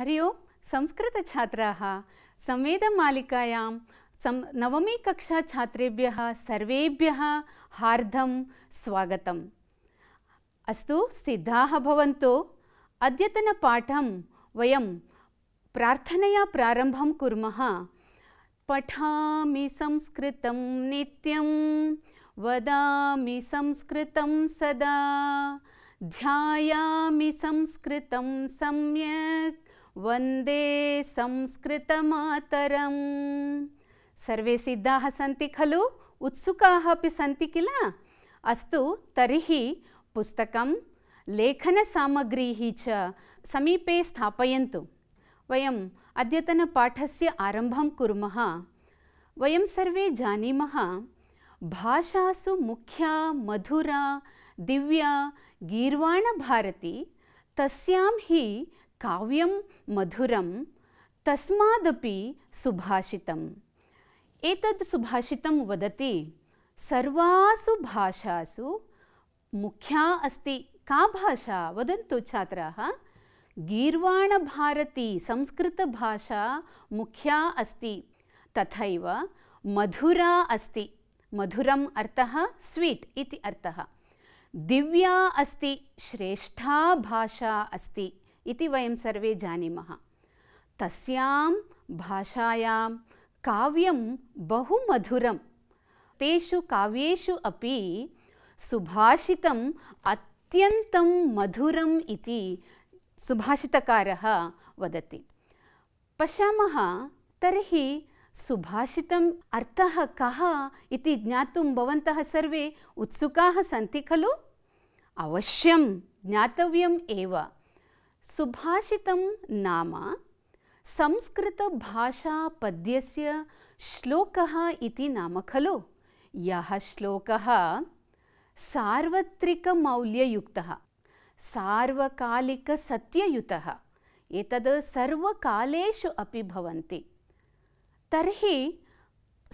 हरि ओं संस्कृतछात्राः संवेदमालिकायां सं नवमी कक्षा नवमीकक्षाछात्रेभ्यः सर्वेभ्यः हार्दं स्वागत अस्त सिद्धा भवन्तु अद्यतनपाठं वयं प्रार्थनया प्रारम्भं कुर्मः पठामि संस्कृतं नित्यं वदामि संस्कृतं सदा ध्यायामि संस्कृत सम्यक् वन्दे संस्कृतमातरं सर्वे सिद्धाः सन्ति खलु उत्सुकाः अपि सन्ति किल अस्तु तर्हि पुस्तकं लेखनसामग्रीः च समीपे स्थापयन्तु वयम् अद्यतनपाठस्य आरम्भं कुर्मः वयं सर्वे जानीमः भाषासु मुख्या मधुरा दिव्या गीर्वाणभारती तस्यां हि काव्यम मधुरम तस्मादपि सुभाषितम् एतद् सुभाषितं वदति सर्वासु भाषासु मुख्या अस्ति का भाषा वदन्तु छात्राः गीर्वाणभारती संस्कृतभाषा मुख्या अस्ति तथैव मधुरा अस्ति मधुरम् अर्थः स्वीट् इति अर्थः दिव्या अस्ति श्रेष्ठा भाषा अस्ति इति वयं सर्वे जानीमः तस्यां भाषायां काव्यं बहु मधुरं तेषु काव्येषु अपि सुभाषितम् अत्यन्तं मधुरम् इति सुभाषितकारः वदति पश्यामः तर्हि सुभाषितम् अर्थः कः इति ज्ञातुं भवन्तः सर्वे उत्सुकाः सन्ति खलु अवश्यं ज्ञातव्यम् एव सुभाषितं नाम संस्कृतभाषापद्यस्य श्लोकः इति नाम खलु यः श्लोकः सार्वत्रिकमौल्ययुक्तः सार्वकालिकसत्ययुतः एतद् सर्वकालेषु अपि भवन्ति तर्हि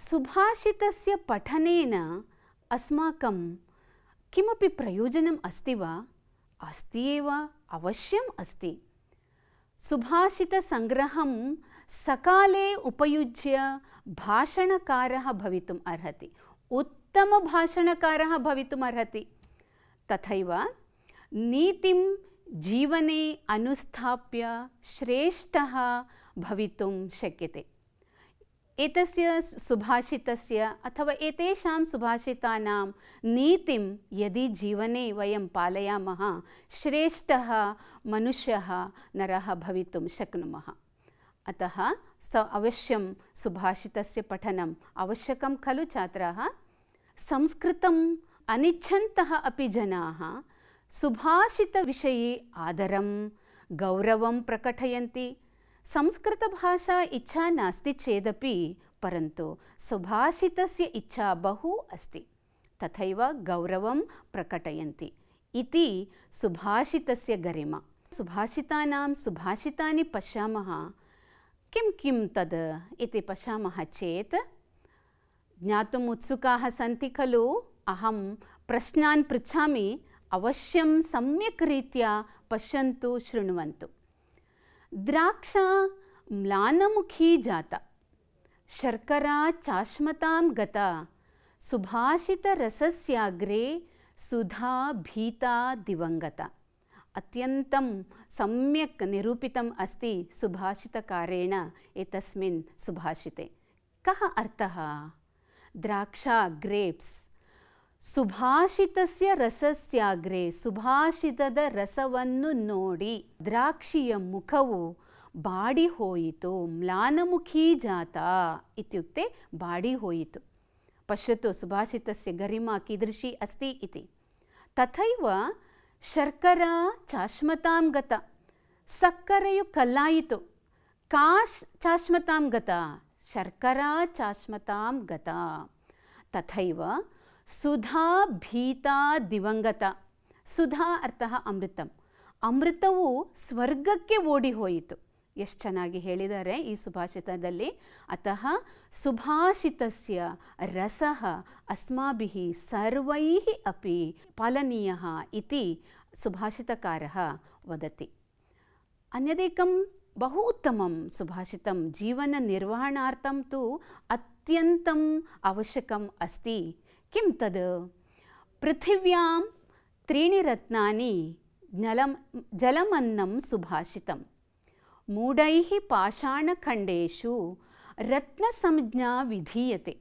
सुभाषितस्य पठनेन अस्माकं किमपि प्रयोजनम् अस्ति वा अस्ति एव अवश्यम् अस्ति सुभाषितसङ्ग्रहं सकाले उपयुज्य भाषणकारः भवितुम् अर्हति उत्तमभाषणकारः भवितुम् अर्हति तथैव नीतिं जीवने अनुस्थाप्य श्रेष्ठः भवितुं शक्यते एतस्य सुभाषितस्य अथवा एतेषां सुभाषितानां नीतिं यदि जीवने वयं पालयामः श्रेष्ठः मनुष्यः नरः भवितुं शक्नुमः अतः स अवश्यं सुभाषितस्य पठनम् आवश्यकं खलु छात्राः संस्कृतम् अनिच्छन्तः अपि जनाः सुभाषितविषये आदरं गौरवं प्रकटयन्ति संस्कृतभाषा इच्छा नास्ति चेदपि परन्तु सुभाषितस्य इच्छा बहु अस्ति तथैव गौरवं प्रकटयन्ति इति सुभाषितस्य गरिमा सुभाषितानां सुभाषितानि पश्यामः किं किं तद् इति पश्यामः चेत् ज्ञातुम् उत्सुकाः सन्ति खलु अहं प्रश्नान् पृच्छामि अवश्यं सम्यक् रीत्या पश्यन्तु शृण्वन्तु द्राक्षा म्लानमुखी जाता शर्करा चाश्मतां गता सुभाषितरसस्याग्रे सुधा भीता दिवंगता अत्यन्तं सम्यक् निरूपितम् अस्ति सुभाषितकारेण एतस्मिन् सुभाषिते कः अर्थः द्राक्षा ग्रेप्स् ಸುಭಾಷಿತಸ್ಯ ರಸಸ್ಯಾಗ್ರೆ ಸುಭಾಷಿತದ ರಸವನ್ನು ನೋಡಿ ದ್ರಾಕ್ಷಿಯ ಮುಖವು ಬಾಡಿ ಹೋಯಿತು ಮ್ಲಾನಮುಖಿ ಜಾತ ಇತ್ಯುಕ್ತೆ ಬಾಡಿ ಹೋಯಿತು ಪಶ್ಯತು ಸುಭಾಷಿತಸ್ಯ ಗರಿಮಾ ಕೀದೃಶಿ ಅಸ್ತಿ ಇತಿ ತಥೈವ ಶರ್ಕರ ಚಾಶ್ಮತಾಂ ಗತ ಸಕ್ಕರೆಯು ಕಲ್ಲಾಯಿತು ಕಾಶ್ ಚಾಶ್ಮತಾಂ ಗತ ಶರ್ಕರ ಚಾಶ್ಮತಾಂ ಗತ ತಥೈವ ಸುಧಾ ಭೀತಾ ದಿವಂಗತ ಸುಧಾ ಅರ್ಥ ಅಮೃತಂ ಅಮೃತವು ಸ್ವರ್ಗಕ್ಕೆ ಓಡಿ ಹೋಯಿತು ಎಷ್ಟು ಚೆನ್ನಾಗಿ ಹೇಳಿದ್ದಾರೆ ಈ ಸುಭಾಷಿತದಲ್ಲಿ ಅತಃ ಸುಭಾಷಿತಸ್ಯ ರಸ ಅಸ್ಮಿ ಸರ್ವೈ ಅಪಿ ಪಾಲನೀಯ ಇತಿ ಸುಭಾಷಿತಕಾರ ವದತಿ ಅನ್ಯದೇಕಂ ಬಹು ಉತ್ತಮಂ ಸುಭಾಷಿತಂ ಜೀವನ ತು ಅತ್ಯಂತ ಅವಶ್ಯಕಂ ಅಸ್ತಿ किं तद् पृथिव्यां त्रीणि रत्नानि जलं जलमन्नं सुभाषितं मूढैः पाषाणखण्डेषु रत्नसंज्ञा विधीयते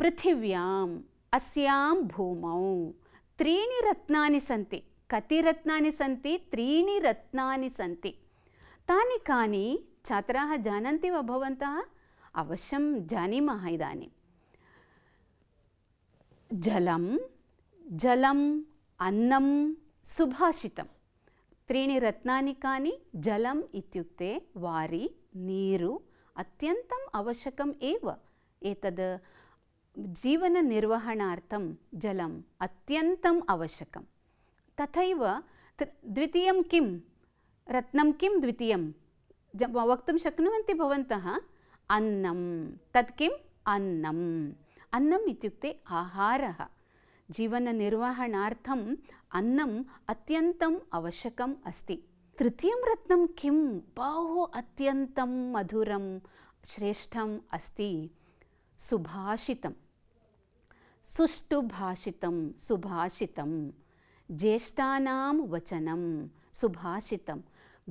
पृथिव्याम् अस्यां भूमौ त्रीणि रत्नानि सन्ति कति रत्नानि सन्ति त्रीणि रत्नानि सन्ति तानि कानि छात्राः जानन्ति वा भवन्तः अवश्यं जानीमः इदानीम् जलं जलम् अन्नं सुभाषितं त्रीणि रत्नानि कानि जलम् इत्युक्ते वारि नीरु अत्यन्तम् आवश्यकम् एव एतद् जीवननिर्वहणार्थं जलम् अत्यन्तम् आवश्यकं तथैव द्वितीयं किं रत्नं किं द्वितीयं वक्तुं शक्नुवन्ति भवन्तः अन्नं तत् किम् अन्नम् अन्नम् इत्युक्ते आहारः जीवननिर्वहणार्थम् अन्नम् अत्यन्तम् आवश्यकम् अस्ति तृतीयं रत्नं किं बहु अत्यन्तं मधुरं श्रेष्ठ अस्ति सुभाषित सुष्ठु भाषितं सुभाषितं ज्येष्ठानां वचनं सुभाषितं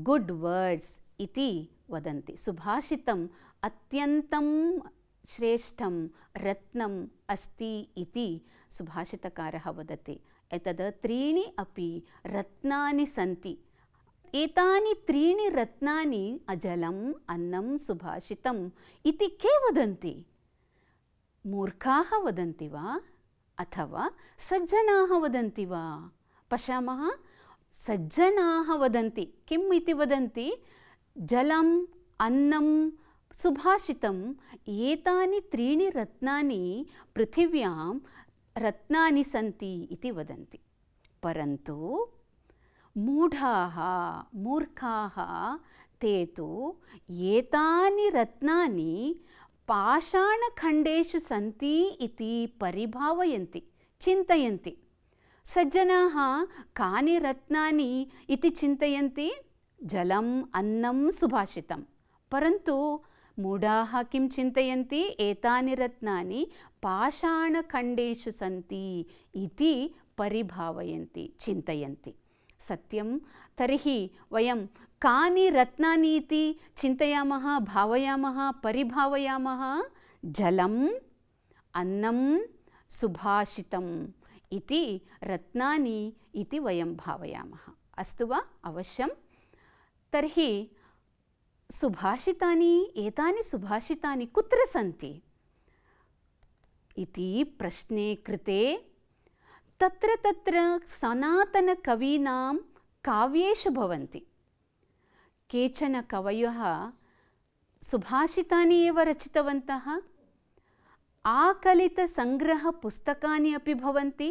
गुड वर्ड्स् इति वदन्ति सुभाषितम् अत्यन्तं श्रेष्ठं रत्नम् अस्ति इति सुभाषितकारः वदति एतद् त्रीणि अपि रत्नानि सन्ति एतानि त्रीणि रत्नानि अजलम् अन्नं सुभाषितम् इति के वदन्ति मूर्खाः वदन्ति वा अथवा सज्जनाः वदन्ति वा पश्यामः सज्जनाः वदन्ति किम् इति वदन्ति जलम् अन्नं సుభాషితం ఏతాని త్రీణి రత్నాని పృథివ్యాం రత్నాని సంతి ఇది వదంతి పరంతు మూఢాः మూర్ఖాः ते ఏతాని రత్నాని పాషాణఖండేషు సంతి ఇది పరిభావయంతి చింతయంతి సజ్జనా కాని రత్నాని ఇది చింతయంతి జలం అన్నం సుభాషితం పరంతు मूढाः किं चिन्तयन्ति एतानि रत्नानि पाषाणखण्डेषु सन्ति इति परिभावयन्ति चिन्तयन्ति सत्यं तर्हि वयं कानि रत्नानि इति चिन्तयामः भावयामः परिभावयामः जलम् अन्नं सुभाषितम् इति रत्नानि इति वयं भावयामः अस्तु वा अवश्यं तर्हि सुभाषितानि एतानि सुभाषितानि कुत्र सन्ति इति प्रश्ने कृते तत्र तत्र सनातनकवीनां काव्येषु भवन्ति केचन कवयः सुभाषितानि एव रचितवन्तः आकलितसङ्ग्रहपुस्तकानि अपि भवन्ति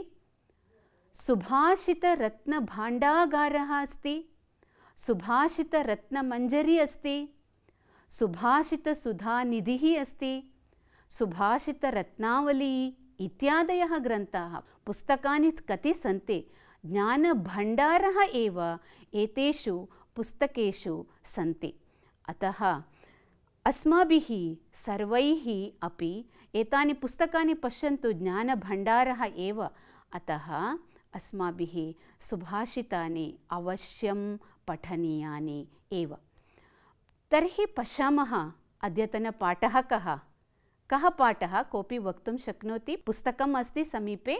सुभाषितरत्नभाण्डागारः अस्ति सुभाषितरत्नमञ्जरी अस्ति सुभाषितसुधानिधिः अस्ति सुभाषितरत्नावली इत्यादयः ग्रन्थाः पुस्तकानि कति सन्ति ज्ञानभण्डारः एव एतेषु पुस्तकेषु सन्ति अतः अस्माभिः सर्वैः अपि एतानि पुस्तकानि पश्यन्तु ज्ञानभण्डारः एव अतः अस्माभिः सुभाषितानि अवश्यं पठनीयानि एव तर्हि पश्यामः अद्यतनपाठः कः कः पाठः कोऽपि वक्तुं शक्नोति पुस्तकम् अस्ति समीपे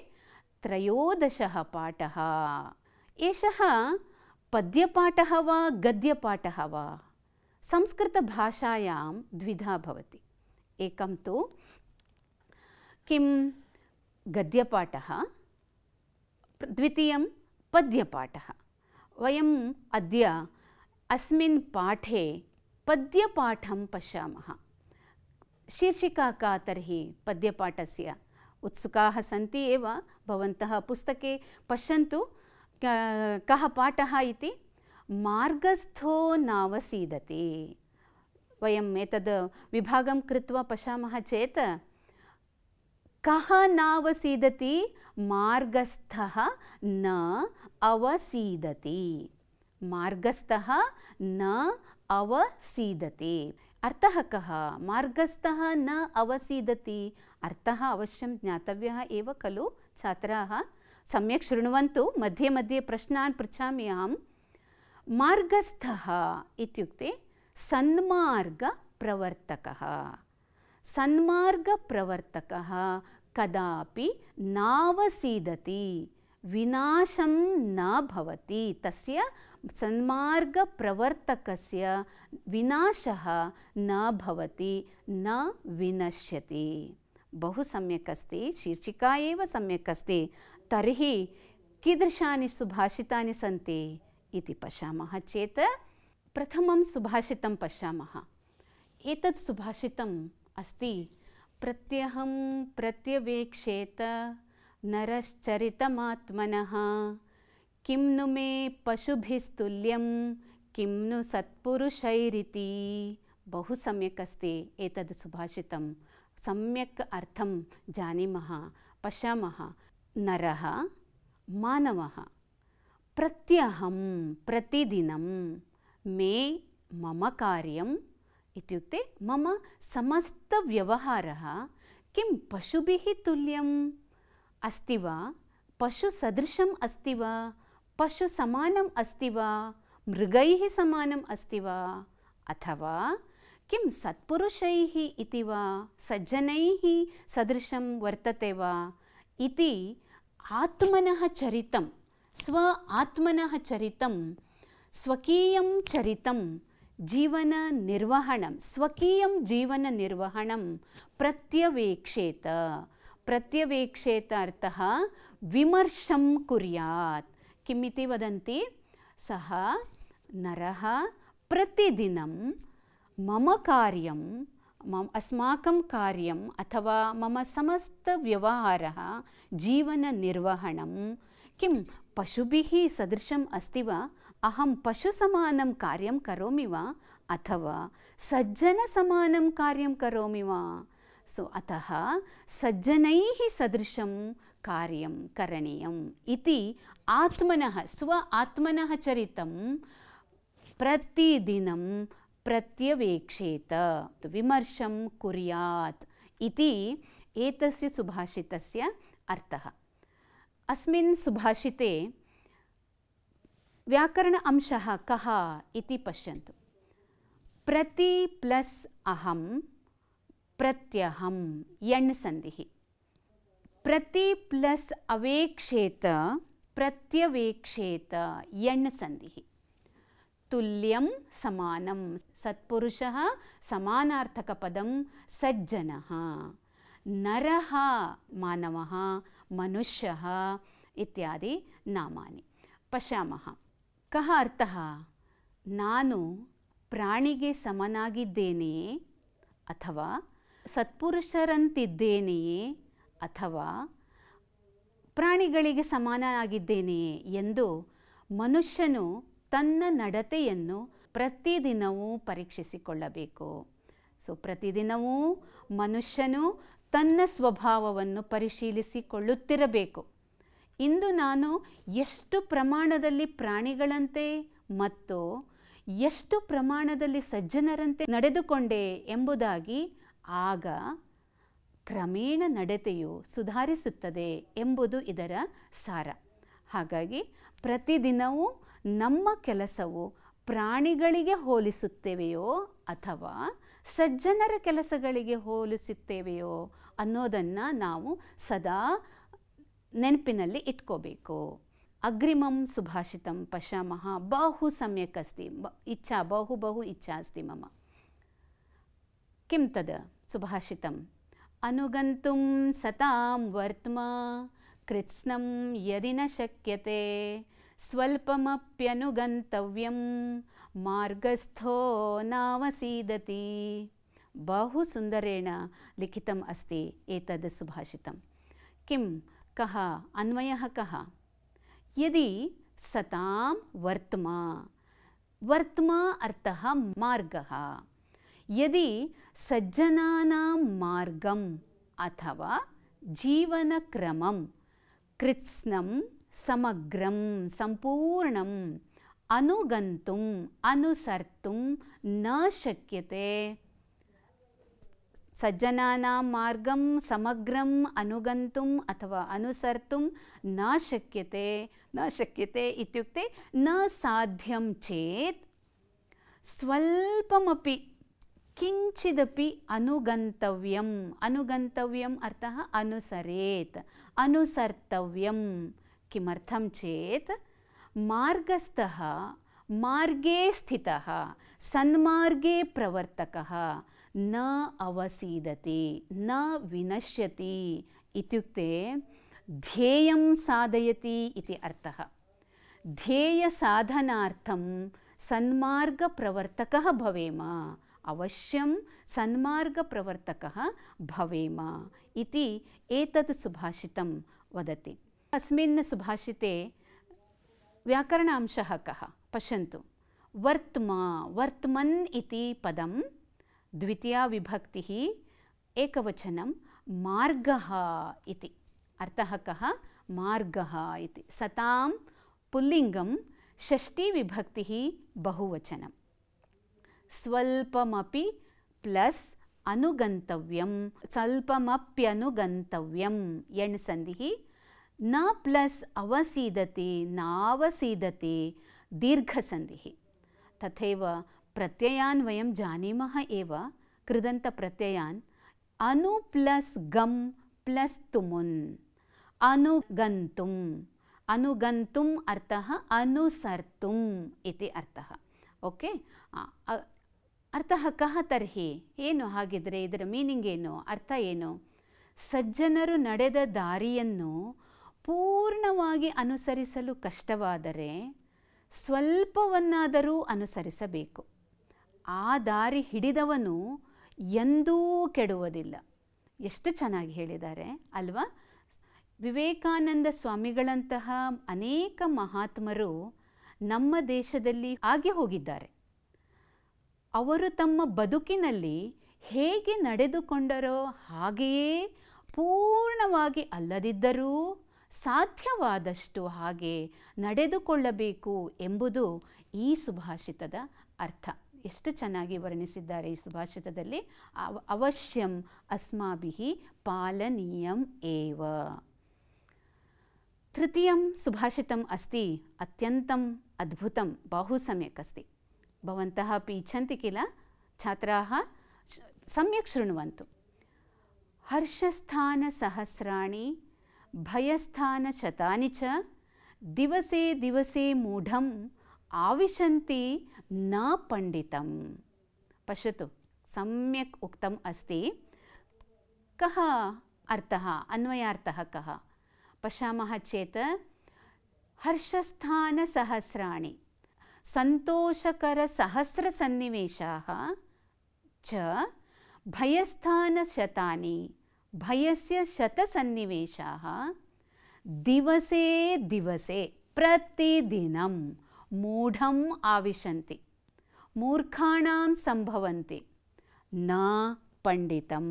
त्रयोदशः पाठः एषः पद्यपाठः वा गद्यपाठः वा संस्कृतभाषायां द्विधा भवति एकं तु किं गद्यपाठः द्वितीयं पद्यपाठः वयम् अद्य अस्मिन् पाठे पद्यपाठं पश्यामः शीर्षिका का तर्हि पद्यपाठस्य उत्सुकाः सन्ति एव भवन्तः पुस्तके पश्यन्तु कः पाठः इति मार्गस्थो नावसीदति वयम् एतद् विभागं कृत्वा पश्यामः चेत् ಕಹ ನಾವಸೀದತಿ ಮಾರ್ಗಸ್ಥಃ ನ ಅವಸೀದತಿ ಮಾರ್ಗಸ್ಥಃ ನ ಅವಸೀದತಿ ಅರ್ಥ ಕಹ ಮಾರ್ಗಸ್ಥಃ ನ ಅವಸೀದತಿ ಅರ್ಥ ಅವಶ್ಯಂ ಜ್ಞಾತವ್ಯ ಮಧ್ಯೆ ಖಲು ಸಮ್ಯಕ್ सम्यक् ಮಧ್ಯೆ ಮಧ್ಯೆ ಪ್ರಶ್ನಾನ್ ಅಹಂ ಸನ್ಮಾರ್ಗ ಪ್ರವರ್ತಕಃ सन्मार्गप्रवर्तकः कदापि नावसीदति विनाशं न भवति तस्य सन्मार्गप्रवर्तकस्य विनाशः न भवति न विनश्यति बहु सम्यक् अस्ति शीर्षिका एव सम्यक् अस्ति तर्हि कीदृशानि सुभाषितानि सन्ति इति पश्यामः चेत् प्रथमं सुभाषितं पश्यामः एतत् सुभाषितं अस्ति प्रत्यहं प्रत्यवेक्षेत नरश्चरितमात्मनः किं नु मे पशुभिस्तुल्यं किं नु सत्पुरुषैरिति बहु सम्यक् अस्ति एतद् सुभाषितं सम्यक् अर्थं जानीमः पश्यामः नरः मानवः प्रत्यहं प्रतिदिनं मे मम कार्यं इत्युक्ते मम समस्तव्यवहारः किं पशुभिः तुल्यम् अस्ति वा पशुसदृशम् अस्ति वा पशुसमानम् अस्ति वा मृगैः समानम् अस्ति वा अथवा किं सत्पुरुषैः इति वा सज्जनैः सदृशं वर्तते वा इति आत्मनः चरितं स्व आत्मनः चरितं स्वकीयं चरितं जीवननिर्वहणं स्वकीयं जीवननिर्वहणं प्रत्यवेक्षेत प्रत्यवेक्षेत अर्थः विमर्शं कुर्यात् किम् इति वदन्ति सः नरः प्रतिदिनं मम मम अस्माकं कार्यम् अथवा मम समस्तव्यवहारः जीवननिर्वहणं किं पशुभिः सदृशम् अस्ति वा अहं पशुसमानं कार्य कौमी व अथवा सज्जन सामन कार्य कौमी व सो अतः सज्जन सदृश कार्य करणीयम् आत्मन स्व आत्मनः चरित प्रतिदिन प्रत्यवेक्षेत विमर्शं कुर्यात् इति एतस्य सुभाषितस्य अर्थः अस्मिन् सुभाषिते व्याकरण अंशः कः इति पश्यन्तु प्रति प्लस् अहं प्रत्यहं प्रति प्लस् अवेक्षेत प्रत्यवेक्षेत यण् सन्धिः तुल्यं समानं सत्पुरुषः समानार्थकपदं सज्जनः नरः मानवः मनुष्यः इत्यादि नामानि पश्यामः ಕಹ ಅರ್ಥ ನಾನು ಪ್ರಾಣಿಗೆ ಸಮನಾಗಿದ್ದೇನೆಯೇ ಅಥವಾ ಸತ್ಪುರುಷರಂತಿದ್ದೇನೆಯೇ ಅಥವಾ ಪ್ರಾಣಿಗಳಿಗೆ ಸಮಾನನಾಗಿದ್ದೇನೆಯೇ ಎಂದು ಮನುಷ್ಯನು ತನ್ನ ನಡತೆಯನ್ನು ಪ್ರತಿದಿನವೂ ಪರೀಕ್ಷಿಸಿಕೊಳ್ಳಬೇಕು ಸೊ ಪ್ರತಿದಿನವೂ ಮನುಷ್ಯನು ತನ್ನ ಸ್ವಭಾವವನ್ನು ಪರಿಶೀಲಿಸಿಕೊಳ್ಳುತ್ತಿರಬೇಕು ಇಂದು ನಾನು ಎಷ್ಟು ಪ್ರಮಾಣದಲ್ಲಿ ಪ್ರಾಣಿಗಳಂತೆ ಮತ್ತು ಎಷ್ಟು ಪ್ರಮಾಣದಲ್ಲಿ ಸಜ್ಜನರಂತೆ ನಡೆದುಕೊಂಡೆ ಎಂಬುದಾಗಿ ಆಗ ಕ್ರಮೇಣ ನಡತೆಯು ಸುಧಾರಿಸುತ್ತದೆ ಎಂಬುದು ಇದರ ಸಾರ ಹಾಗಾಗಿ ಪ್ರತಿದಿನವೂ ನಮ್ಮ ಕೆಲಸವು ಪ್ರಾಣಿಗಳಿಗೆ ಹೋಲಿಸುತ್ತೇವೆಯೋ ಅಥವಾ ಸಜ್ಜನರ ಕೆಲಸಗಳಿಗೆ ಹೋಲಿಸುತ್ತೇವೆಯೋ ಅನ್ನೋದನ್ನು ನಾವು ಸದಾ ನೆನಪಿನಲ್ಲಿ ಇಟ್ಕೋಬೇಕು ಅಗ್ರಿಮಂ ಸುಭಾಷಿತಂ ಪಶಾಮಹ ಬಹು ಸಮ್ಯಕ್ ಅಸ್ತಿ ಇಚ್ಛಾ ಬಹು ಬಹು ಇಚ್ಛಾ ಅಸ್ತಿ ಮಮ ಕಿಂ ತದ ಸುಭಾಷಿತಂ ಅನುಗಂತುಂ ಸತಾಂ ವರ್ತ್ಮ ಕೃತ್ಸ್ನಂ ಯದಿ ನ ಶಕ್ಯತೆ ಸ್ವಲ್ಪಮಪ್ಯನುಗಂತವ್ಯಂ ಮಾರ್ಗಸ್ಥೋ ನಾವಸೀದತಿ ಬಹು ಸುಂದರೇಣ ಲಿಖಿತಂ ಅಸ್ತಿ ಏತದ ಸುಭಾಷಿತಂ ಕಿಂ कः अन्वयः कः यदि सतां वर्त्मा वर्त्मा अर्थः मार्गः यदि सज्जनानां मार्गम् अथवा जीवनक्रमं कृत्स्नं समग्रं सम्पूर्णम् अनुगन्तुम् अनुसर्तुं न शक्यते सज्जनानां मार्गं समग्रम् अनुगन्तुम् अथवा अनुसर्तुं न शक्यते न शक्यते इत्युक्ते न साध्यं चेत् स्वल्पमपि किञ्चिदपि अनुगन्तव्यम् अनुगन्तव्यम् अर्थः अनुसरेत् अनुसर्तव्यं किमर्थं चेत् मार्गस्थः मार्गे स्थितः सन्मार्गे प्रवर्तकः न अवसीदति न विनश्यति इत्युक्ते ध्येयं साधयति इति अर्थः ध्येयसाधनार्थं सन्मार्गप्रवर्तकः भवेम अवश्यं सन्मार्गप्रवर्तकः भवेम इति एतत् सुभाषितं वदति अस्मिन् सुभाषिते व्याकरणांशः कः पश्यन्तु वर्त्मा वर्त्मन् इति पदं द्वितीया विभक्तिः एकवचनं मार्गः इति अर्थः कः मार्गः इति सतां पुल्लिङ्गं षष्टिविभक्तिः बहुवचनं स्वल्पमपि प्लस् अनुगन्तव्यं स्वल्पमप्यनुगन्तव्यं यण्सन्धिः न प्लस् अवसीदति नावसीदति दीर्घसन्धिः तथैव ಪ್ರತ್ಯಯನ್ ವಯಂ ಜಾನೀಮ ಕೃದಂತ ಪ್ರತ್ಯಯಾನ್ ಅನು ಪ್ಲಸ್ ಗಮ್ ಪ್ಲಸ್ ತುಮುನ್ ಅನುಗಂತುಂ ಅನುಗಂತುಂ ಅರ್ಥ ಅನುಸರ್ತು इति ಓಕೆ ಅರ್ಥ ಕಹ ತರ್ಹಿ ಏನು ಹಾಗಿದ್ರೆ ಇದರ ಮೀನಿಂಗ್ ಏನು ಅರ್ಥ ಏನು ಸಜ್ಜನರು ನಡೆದ ದಾರಿಯನ್ನು ಪೂರ್ಣವಾಗಿ ಅನುಸರಿಸಲು ಕಷ್ಟವಾದರೆ ಸ್ವಲ್ಪವನ್ನಾದರೂ ಅನುಸರಿಸಬೇಕು ಆ ದಾರಿ ಹಿಡಿದವನು ಎಂದೂ ಕೆಡುವುದಿಲ್ಲ ಎಷ್ಟು ಚೆನ್ನಾಗಿ ಹೇಳಿದ್ದಾರೆ ಅಲ್ವಾ ವಿವೇಕಾನಂದ ಸ್ವಾಮಿಗಳಂತಹ ಅನೇಕ ಮಹಾತ್ಮರು ನಮ್ಮ ದೇಶದಲ್ಲಿ ಆಗಿ ಹೋಗಿದ್ದಾರೆ ಅವರು ತಮ್ಮ ಬದುಕಿನಲ್ಲಿ ಹೇಗೆ ನಡೆದುಕೊಂಡರೋ ಹಾಗೆಯೇ ಪೂರ್ಣವಾಗಿ ಅಲ್ಲದಿದ್ದರೂ ಸಾಧ್ಯವಾದಷ್ಟು ಹಾಗೆ ನಡೆದುಕೊಳ್ಳಬೇಕು ಎಂಬುದು ಈ ಸುಭಾಷಿತದ ಅರ್ಥ ಎಷ್ಟು ಚೆನ್ನಾಗಿ ವರ್ಣಿಸಿದ್ದಾರೆ ಈ ಸುಭಾಷಿತದಲ್ಲಿ ಅವಶ್ಯಂ ಅಸ್ಮಾಭಿ ಪಾಲನೀಯಂ ಏವ ತೃತೀಯಂ ಸುಭಾಷಿತಂ ಅಸ್ತಿ ಅತ್ಯಂತಂ ಅದ್ಭುತಂ ಬಹು ಸಮ್ಯಕ್ ಅಸ್ತಿ ಭವಂತಃ ಅಪಿ ಇಚ್ಛಂತಿ ಕಿಲ ಛಾತ್ರಾಃ ಸಮ್ಯಕ್ ಶೃಣ್ವಂತು ಭಯಸ್ಥಾನ ಶತಾನಿ ಚ ದಿವಸೆ ದಿವಸೆ ಮೂಢಂ ಆವಿಶಂತಿ पण्डितं पश्यतु सम्यक् उक्तम् अस्ति कः अर्थः अन्वयार्थः कः पश्यामः चेत् हर्षस्थानसहस्राणि सन्तोषकरसहस्रसन्निवेशाः च भयस्थानशतानि भयस्य शतसन्निवेशाः दिवसे दिवसे प्रतिदिनं मूढम् आविशन्ति मूर्खाणां सम्भवन्ति न पण्डितं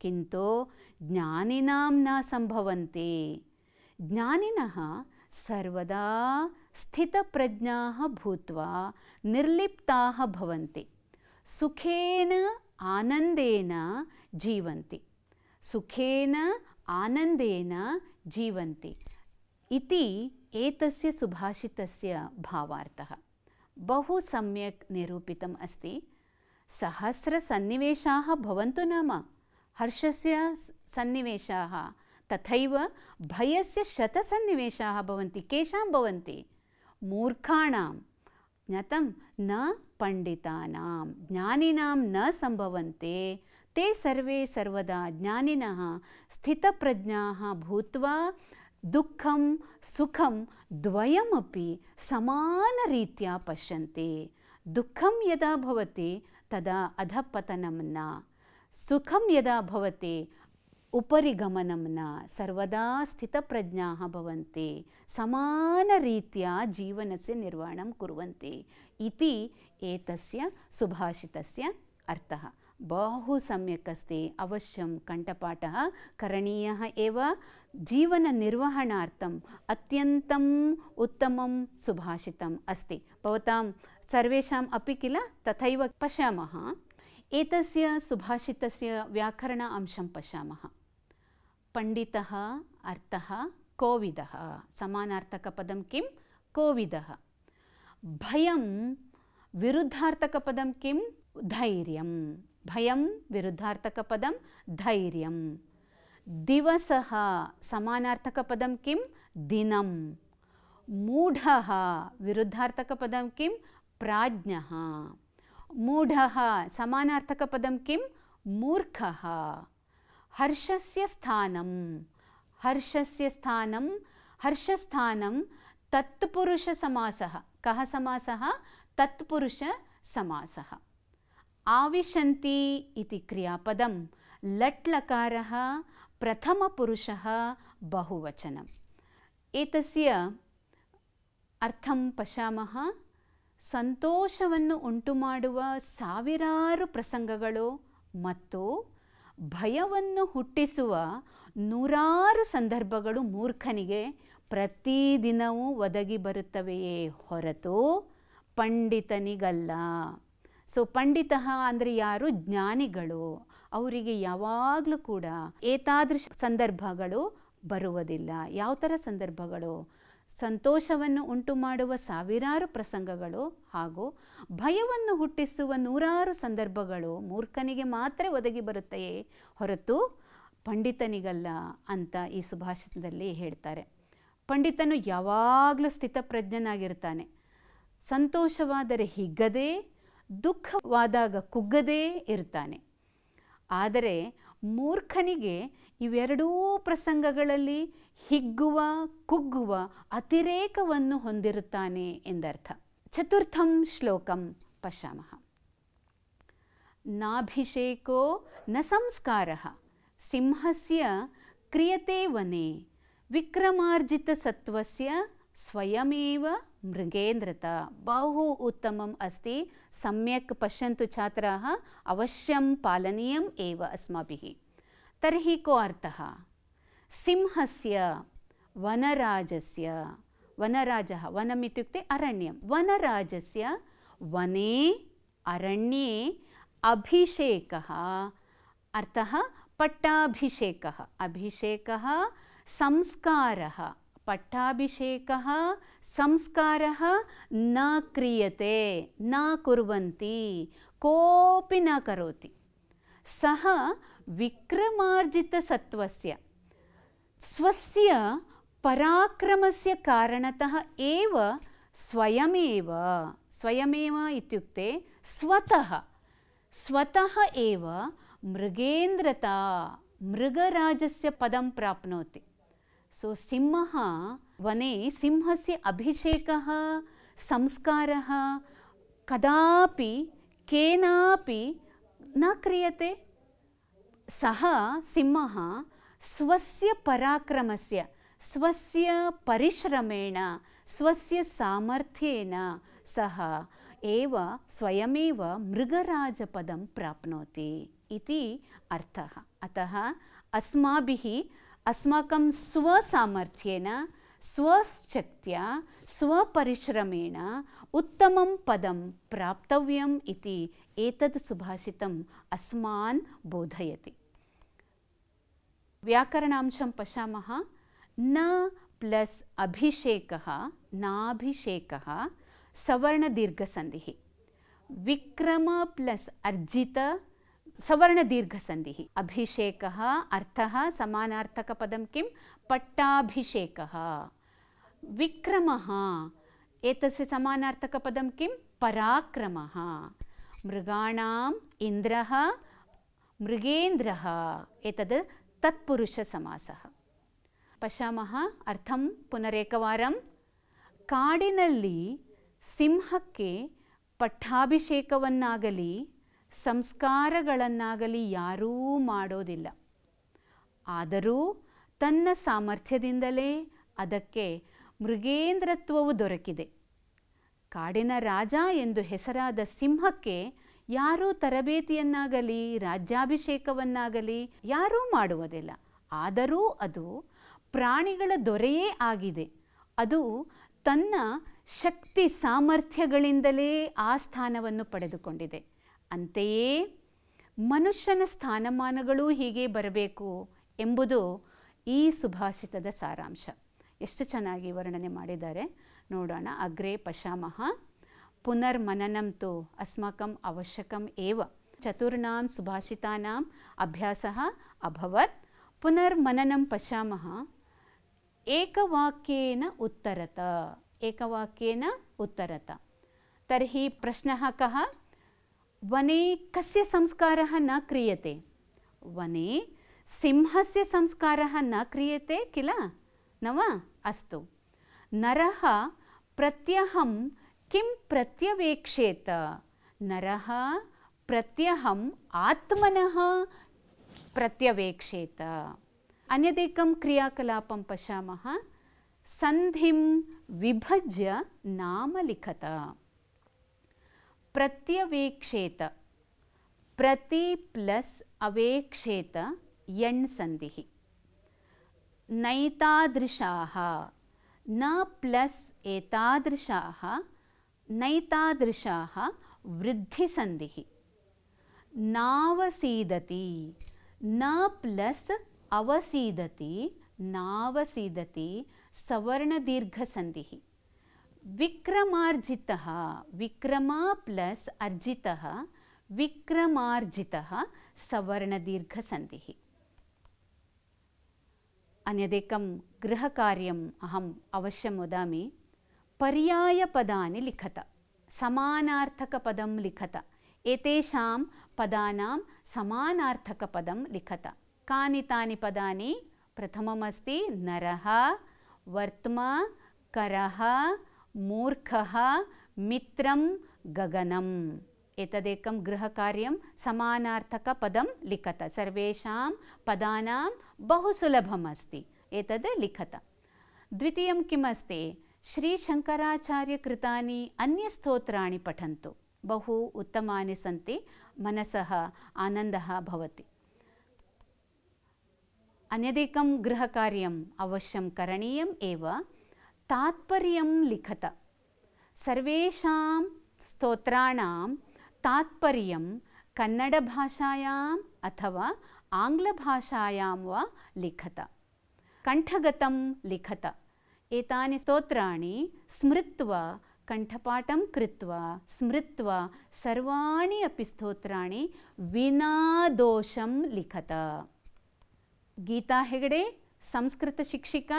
किन्तु ज्ञानिनां न सम्भवन्ति ज्ञानिनः सर्वदा स्थितप्रज्ञाः भूत्वा निर्लिप्ताः भवन्ति सुखेन आनन्देन जीवन्ति सुखेन आनन्देन जीवन्ति इति एतस्य सुभाषितस्य भावार्थः बहु सम्यक् निरूपितम् अस्ति सहस्रसन्निवेशाः भवन्तु नाम हर्षस्य सन्निवेशाः तथैव भयस्य शतसन्निवेशाः भवन्ति केषां भवन्ति मूर्खाणां ज्ञातं न पण्डितानां ज्ञानिनां न सम्भवन्ति ते सर्वे सर्वदा ज्ञानिनः स्थितप्रज्ञाः भूत्वा दुःखं सुखं द्वयमपि समानरीत्या पश्यन्ति दुःखं यदा भवति तदा अधःपतनं न सुखं यदा भवति उपरि गमनं न सर्वदा स्थितप्रज्ञाः भवन्ति समानरीत्या जीवनस्य निर्वहणं कुर्वन्ति इति एतस्य सुभाषितस्य अर्थः बहु सम्यक् अस्ति अवश्यं कण्ठपाठः करणीयः एव जीवननिर्वहणार्थम् अत्यन्तम् उत्तमं सुभाषितम् अस्ति भवतां सर्वेषाम् अपि किल तथैव पश्यामः एतस्य सुभाषितस्य व्याकरण अंशं पश्यामः पण्डितः अर्थः कोविदः समानार्थकपदं किं कोविदः भयं विरुद्धार्थकपदं किं धैर्यम् भयं विरुद्धार्थकपदं धैर्यं दिवसः समानार्थकपदं किं दिनं मूढः विरुद्धार्थकपदं किं प्राज्ञः मूढः समानार्थकपदं किं मूर्खः हर्षस्य स्थानं हर्षस्य स्थानं हर्षस्थानं तत्पुरुषसमासः कः समासः तत्पुरुषसमासः ಆವಿಶಂತಿ ಇತಿ ಕ್ರಿಯಾಪದಂ ಲಟ್ಲಕಾರ ಪ್ರಥಮಪುರುಷ ಬಹುವಚನ ಏತಸ್ಯ ಅರ್ಥಂ ಪಶಾಮಹ ಸಂತೋಷವನ್ನು ಉಂಟು ಮಾಡುವ ಸಾವಿರಾರು ಪ್ರಸಂಗಗಳು ಮತ್ತು ಭಯವನ್ನು ಹುಟ್ಟಿಸುವ ನೂರಾರು ಸಂದರ್ಭಗಳು ಮೂರ್ಖನಿಗೆ ಪ್ರತಿದಿನವೂ ಒದಗಿ ಬರುತ್ತವೆಯೇ ಹೊರತು ಪಂಡಿತನಿಗಲ್ಲ ಸೊ ಪಂಡಿತ ಅಂದರೆ ಯಾರು ಜ್ಞಾನಿಗಳು ಅವರಿಗೆ ಯಾವಾಗಲೂ ಕೂಡ ಏತಾದೃಶ ಸಂದರ್ಭಗಳು ಬರುವುದಿಲ್ಲ ಯಾವ ಥರ ಸಂದರ್ಭಗಳು ಸಂತೋಷವನ್ನು ಉಂಟು ಮಾಡುವ ಸಾವಿರಾರು ಪ್ರಸಂಗಗಳು ಹಾಗೂ ಭಯವನ್ನು ಹುಟ್ಟಿಸುವ ನೂರಾರು ಸಂದರ್ಭಗಳು ಮೂರ್ಖನಿಗೆ ಮಾತ್ರ ಒದಗಿ ಬರುತ್ತೆಯೇ ಹೊರತು ಪಂಡಿತನಿಗಲ್ಲ ಅಂತ ಈ ಸುಭಾಷಿತದಲ್ಲಿ ಹೇಳ್ತಾರೆ ಪಂಡಿತನು ಯಾವಾಗಲೂ ಸ್ಥಿತಪ್ರಜ್ಞನಾಗಿರ್ತಾನೆ ಸಂತೋಷವಾದರೆ ಹಿಗ್ಗದೆ ದುಃಖವಾದಾಗ ಕುಗ್ಗದೇ ಇರ್ತಾನೆ ಆದರೆ ಮೂರ್ಖನಿಗೆ ಇವೆರಡೂ ಪ್ರಸಂಗಗಳಲ್ಲಿ ಹಿಗ್ಗುವ ಕುಗ್ಗುವ ಅತಿರೇಕವನ್ನು ಹೊಂದಿರುತ್ತಾನೆ ಎಂದರ್ಥ ಚತುರ್ಥಂ ಶ್ಲೋಕಂ ಪಶ್ಯಾಮಃ ನಾಭಿಷೇಕೋ ನ ಸಂಸ್ಕಾರ ಸಿಂಹಸ್ಯ ಕ್ರಿಯತೆ ವನೆ ವಿಕ್ರಮಾರ್ಜಿತ ಸತ್ವಸ್ಯ स्वयं मृगेन्द्रता बहु अस्त अस्ति सम्यक् छात्र अवश्य पालनीय अस्म तरी को अर्थ सिंह से वनराज से वनराज वनमे इत्युक्ते वनराज से वने अरण्ये अभिषेक अर्थ पट्टाभिषेक अभिषेक संस्कार पट्टाभिषेकः संस्कारः न क्रियते न कुर्वन्ति कोपि न करोति सः विक्रमार्जितसत्त्वस्य स्वस्य पराक्रमस्य कारणतः एव स्वयमेव स्वयमेव इत्युक्ते स्वतः स्वतः एव मृगेन्द्रता मृगराजस्य पदं प्राप्नोति सो सिंह वने सिंहस्य अभिषेकः संस्कारः कदापि केनापि न क्रियते सह सिंह स्वस्य पराक्रमस्य स्वस्य परिश्रमेण स्वस्य सामर्थ्येन सः एव स्वयमेव मृगराजपदं प्राप्नोति इति अर्थः अतः अस्माभिः अस्माक स्वसामर्थ्येन स्वशक्त स्वपरिश्रमेण उत्तम पदम प्राप्त सुभाषित अस्मा बोधय अस्मान् पशा न प्लस अभिषेक नाभिषेक सवर्णदीर्घसंधि विक्रम प्लस अर्जित ಸವರ್ಣದೀರ್ಘಸಂಧಿः ಅಭಿಷೇಕಃ ಅರ್ಥಃ ಸಮಾನಾರ್ಥಕಪದಂ ಕಿಂ ಪಟ್ಟಾಭಿಷೇಕಃ ಸಮಾನಾರ್ಥಕ एतस्य समानार्थकपदं ಪರಾಕ್ರಮ पराक्रमः ಇಂದ್ರ ಮೃಗೇಂದ್ರ मृगेन्द्रः ತತ್ಪುರುಷ तत्पुरुषसमासः ಪಶ್ಯಾಮಃ ಅರ್ಥಂ ಪುನರೇಕವಾರಂ ಕಾಡಿನಲ್ಲಿ ಸಿಂಹಕ್ಕೆ ಪಟ್ಟಾಭಿಷೇಕವನ್ನಾಗಲಿ ಸಂಸ್ಕಾರಗಳನ್ನಾಗಲಿ ಯಾರೂ ಮಾಡೋದಿಲ್ಲ ಆದರೂ ತನ್ನ ಸಾಮರ್ಥ್ಯದಿಂದಲೇ ಅದಕ್ಕೆ ಮೃಗೇಂದ್ರತ್ವವು ದೊರಕಿದೆ ಕಾಡಿನ ರಾಜ ಎಂದು ಹೆಸರಾದ ಸಿಂಹಕ್ಕೆ ಯಾರೂ ತರಬೇತಿಯನ್ನಾಗಲಿ ರಾಜ್ಯಾಭಿಷೇಕವನ್ನಾಗಲಿ ಯಾರೂ ಮಾಡುವುದಿಲ್ಲ ಆದರೂ ಅದು ಪ್ರಾಣಿಗಳ ದೊರೆಯೇ ಆಗಿದೆ ಅದು ತನ್ನ ಶಕ್ತಿ ಸಾಮರ್ಥ್ಯಗಳಿಂದಲೇ ಆ ಸ್ಥಾನವನ್ನು ಪಡೆದುಕೊಂಡಿದೆ ಅಂತೆಯೇ ಮನುಷ್ಯನ ಸ್ಥಾನಮಾನಗಳು ಹೀಗೆ ಬರಬೇಕು ಎಂಬುದು ಈ ಸುಭಾಷಿತದ ಸಾರಾಂಶ ಎಷ್ಟು ಚೆನ್ನಾಗಿ ವರ್ಣನೆ ಮಾಡಿದ್ದಾರೆ ನೋಡೋಣ ಅಗ್ರೆ ಪಶಾಮಹ ಪುನರ್ಮನನಂ ತೋ ಅಸ್ಮಕಂ ಅವಶ್ಯಕಂ ಏವ ಚತುರ್ನಾಂ ಸುಭಾಷಿತಾನಾಂ ಅಭ್ಯಾಸ ಅಭವತ್ ಪುನರ್ಮನನಂ ಪಶಾಮಹ ಏಕವಾಕ್ಯೇನ ಉತ್ತರತ ಏಕವಾಕ್ಯೇನ ಉತ್ತರತ ತರ್ಹಿ ಪ್ರಶ್ನ ಕಹ वने कस्य संस्कारः न क्रियते वने सिंहस्य संस्कारः न क्रियते किल न वा अस्तु नरः प्रत्यहं किं प्रत्यवेक्षेत नरः प्रत्यहम् आत्मनः प्रत्यवेक्षेत अन्यदेकं क्रियाकलापं पश्यामः सन्धिं विभज्य नाम लिखत प्रत्यवेक्षेत प्रति प्लस अवेक्षेत यण संधि नैतादृशा न एतादृशा नैतादृशा वृद्धि संधि नावसीदति न प्लस अवसीदति नावसीदति संधि विक्रमार्जितः विक्रमा प्लस् अर्जितः विक्रमार्जितः सवर्णदीर्घसन्धिः अन्यदेकं गृहकार्यम् अहम् अवश्यं वदामि पर्यायपदानि लिखत समानार्थकपदं लिखत एतेषां पदानां समानार्थकपदं लिखत कानि तानि पदानि प्रथममस्ति नरः वर्त्म करः मूर्खः मित्रं गगनम् एतदेकं गृहकार्यं समानार्थकपदं लिखत सर्वेषां पदानां बहु सुलभम् अस्ति एतद् लिखत द्वितीयं किमस्ति श्रीशङ्कराचार्यकृतानि अन्यस्तोत्राणि पठन्तु बहु उत्तमानि सन्ति मनसः आनन्दः भवति अन्यदेकं गृहकार्यम् अवश्यं करणीयम् एव తాత్పర్యం లిఖత సర్వేషాం స్తోత్రాణం తాత్పర్యం కన్నడ కన్నడభాషాయాం అథవా ఆంగ్ల భాషాయాం వా లిఖత కంఠగతం లిఖత ఏతాని స్తోత్రాన్ని స్మృత్వా కంఠపాఠం కృత్వా స్మృత్వా సర్వాణి అపి స్తోత్రాన్ని వినా దోషం లిఖత గీతా హెగడే సంస్కృత శిక్షిక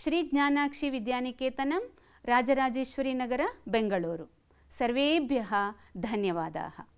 ಶ್ರೀ ಜ್ಞಾನಾಕ್ಷಿ ವಿದ್ಯಾನಿಕೇತನ ರಾಜರಾಜೇಶ್ವರಿ ನಗರ ಬೆಂಗಳೂರು ಸರ್ವೇಭ್ಯ ಧನ್ಯವಾದ